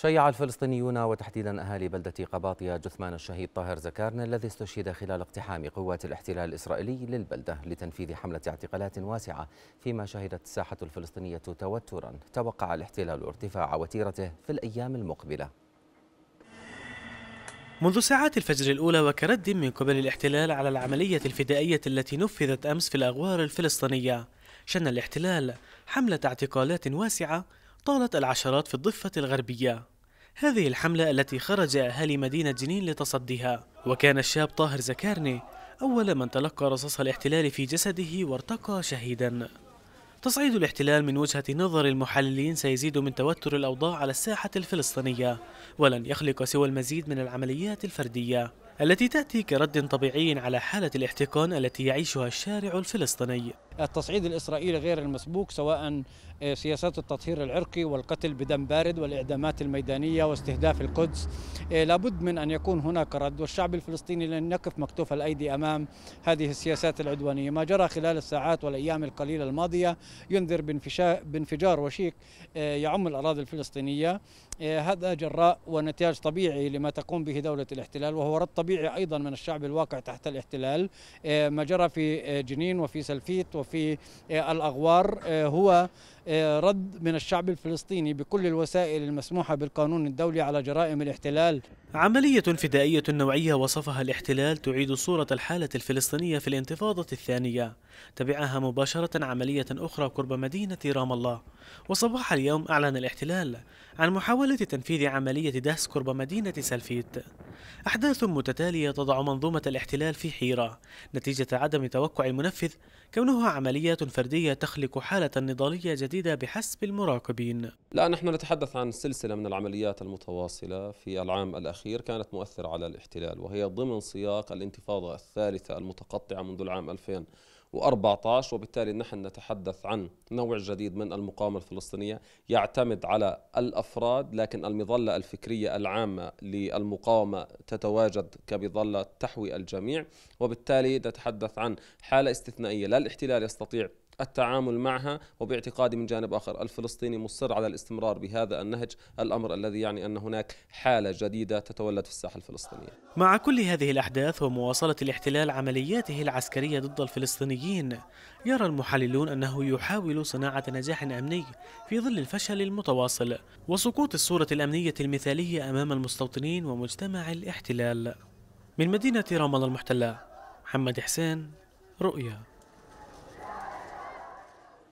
شيع الفلسطينيون وتحديدا أهالي بلدة قباطيا جثمان الشهيد طاهر زكارن الذي استشهد خلال اقتحام قوات الاحتلال الإسرائيلي للبلدة لتنفيذ حملة اعتقالات واسعة فيما شهدت الساحة الفلسطينية توترا توقع الاحتلال ارتفاع وتيرته في الأيام المقبلة منذ ساعات الفجر الأولى وكرد من قبل الاحتلال على العملية الفدائية التي نفذت أمس في الأغوار الفلسطينية شن الاحتلال حملة اعتقالات واسعة طالت العشرات في الضفة الغربية هذه الحملة التي خرج أهالي مدينة جنين لتصديها وكان الشاب طاهر زكارني أول من تلقى رصاص الاحتلال في جسده وارتقى شهيدا تصعيد الاحتلال من وجهة نظر المحللين سيزيد من توتر الأوضاع على الساحة الفلسطينية ولن يخلق سوى المزيد من العمليات الفردية التي تأتي كرد طبيعي على حالة الاحتقان التي يعيشها الشارع الفلسطيني التصعيد الإسرائيلي غير المسبوق سواء آه، سياسات التطهير العرقي والقتل بدم بارد والإعدامات الميدانية واستهداف القدس آه، لابد من أن يكون هناك رد والشعب الفلسطيني لن يقف مكتوف الأيدي أمام هذه السياسات العدوانية ما جرى خلال الساعات والأيام القليلة الماضية ينذر بانفجار وشيك آه، يعم الأراضي الفلسطينية هذا جراء ونتاج طبيعي لما تقوم به دولة الاحتلال وهو رد طبيعي أيضا من الشعب الواقع تحت الاحتلال ما جرى في جنين وفي سلفيت وفي في آه، الأغوار آه، هو آه، رد من الشعب الفلسطيني بكل الوسائل المسموحة بالقانون الدولي على جرائم الاحتلال عملية فدائية نوعية وصفها الاحتلال تعيد صورة الحالة الفلسطينية في الانتفاضة الثانية تبعها مباشرة عملية أخرى قرب مدينة رام الله وصباح اليوم أعلن الاحتلال عن محاولة تنفيذ عملية دهس قرب مدينة سلفيت أحداث متتالية تضع منظومة الاحتلال في حيرة نتيجة عدم توقع المنفذ كونه عمليات فردية تخلق حالة نضالية جديدة بحسب المراقبين لا نحن نتحدث عن سلسلة من العمليات المتواصلة في العام الأخير كانت مؤثرة على الاحتلال وهي ضمن سياق الانتفاضة الثالثة المتقطعة منذ العام 2000 و14 وبالتالي نحن نتحدث عن نوع جديد من المقاومة الفلسطينية يعتمد على الأفراد لكن المظلة الفكرية العامة للمقاومة تتواجد كمظلة تحوي الجميع وبالتالي نتحدث عن حالة استثنائية لا الاحتلال يستطيع التعامل معها وباعتقادي من جانب آخر الفلسطيني مصر على الاستمرار بهذا النهج الأمر الذي يعني أن هناك حالة جديدة تتولد في الساحة الفلسطينية مع كل هذه الأحداث ومواصلة الاحتلال عملياته العسكرية ضد الفلسطينيين يرى المحللون أنه يحاول صناعة نجاح أمني في ظل الفشل المتواصل وسقوط الصورة الأمنية المثالية أمام المستوطنين ومجتمع الاحتلال من مدينة رام الله المحتلة محمد حسين رؤيا